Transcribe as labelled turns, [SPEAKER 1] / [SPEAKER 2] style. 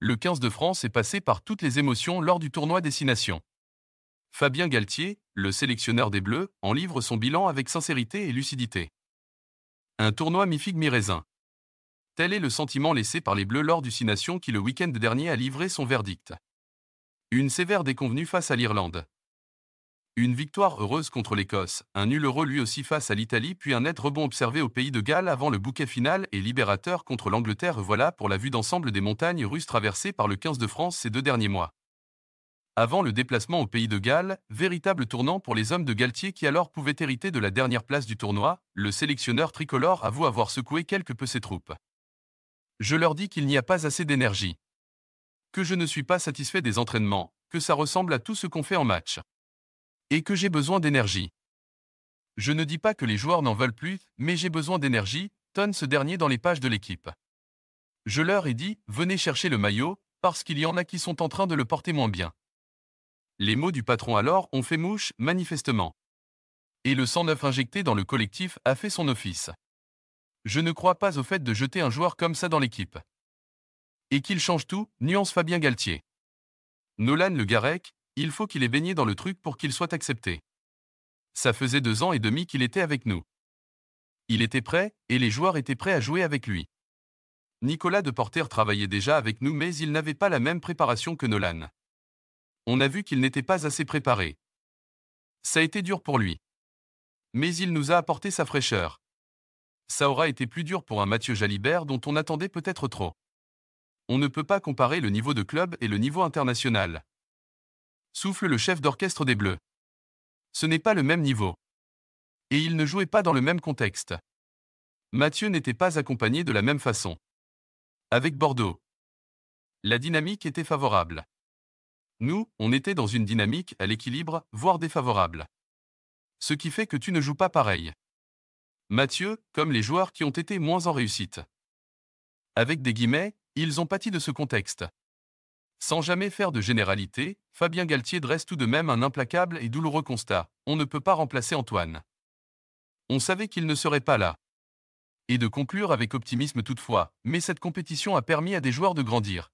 [SPEAKER 1] le 15 de France est passé par toutes les émotions lors du tournoi des nations. Fabien Galtier, le sélectionneur des Bleus, en livre son bilan avec sincérité et lucidité. Un tournoi mi-figue mi-raisin. Tel est le sentiment laissé par les Bleus lors du Six Nations qui le week-end dernier a livré son verdict. Une sévère déconvenue face à l'Irlande. Une victoire heureuse contre l'Écosse, un nul heureux lui aussi face à l'Italie, puis un net rebond observé au pays de Galles avant le bouquet final et libérateur contre l'Angleterre. Voilà pour la vue d'ensemble des montagnes russes traversées par le 15 de France ces deux derniers mois. Avant le déplacement au pays de Galles, véritable tournant pour les hommes de Galtier qui alors pouvaient hériter de la dernière place du tournoi, le sélectionneur tricolore avoue avoir secoué quelque peu ses troupes. Je leur dis qu'il n'y a pas assez d'énergie. Que je ne suis pas satisfait des entraînements, que ça ressemble à tout ce qu'on fait en match et que j'ai besoin d'énergie. Je ne dis pas que les joueurs n'en veulent plus, mais j'ai besoin d'énergie, tonne ce dernier dans les pages de l'équipe. Je leur ai dit, venez chercher le maillot, parce qu'il y en a qui sont en train de le porter moins bien. Les mots du patron alors ont fait mouche, manifestement. Et le 109 injecté dans le collectif a fait son office. Je ne crois pas au fait de jeter un joueur comme ça dans l'équipe. Et qu'il change tout, nuance Fabien Galtier. Nolan Le Garec, il faut qu'il ait baigné dans le truc pour qu'il soit accepté. Ça faisait deux ans et demi qu'il était avec nous. Il était prêt, et les joueurs étaient prêts à jouer avec lui. Nicolas de Deporter travaillait déjà avec nous mais il n'avait pas la même préparation que Nolan. On a vu qu'il n'était pas assez préparé. Ça a été dur pour lui. Mais il nous a apporté sa fraîcheur. Ça aura été plus dur pour un Mathieu Jalibert dont on attendait peut-être trop. On ne peut pas comparer le niveau de club et le niveau international souffle le chef d'orchestre des Bleus. Ce n'est pas le même niveau. Et ils ne jouaient pas dans le même contexte. Mathieu n'était pas accompagné de la même façon. Avec Bordeaux. La dynamique était favorable. Nous, on était dans une dynamique à l'équilibre, voire défavorable. Ce qui fait que tu ne joues pas pareil. Mathieu, comme les joueurs qui ont été moins en réussite. Avec des guillemets, ils ont pâti de ce contexte. Sans jamais faire de généralité, Fabien Galtier dresse tout de même un implacable et douloureux constat. On ne peut pas remplacer Antoine. On savait qu'il ne serait pas là. Et de conclure avec optimisme toutefois, mais cette compétition a permis à des joueurs de grandir,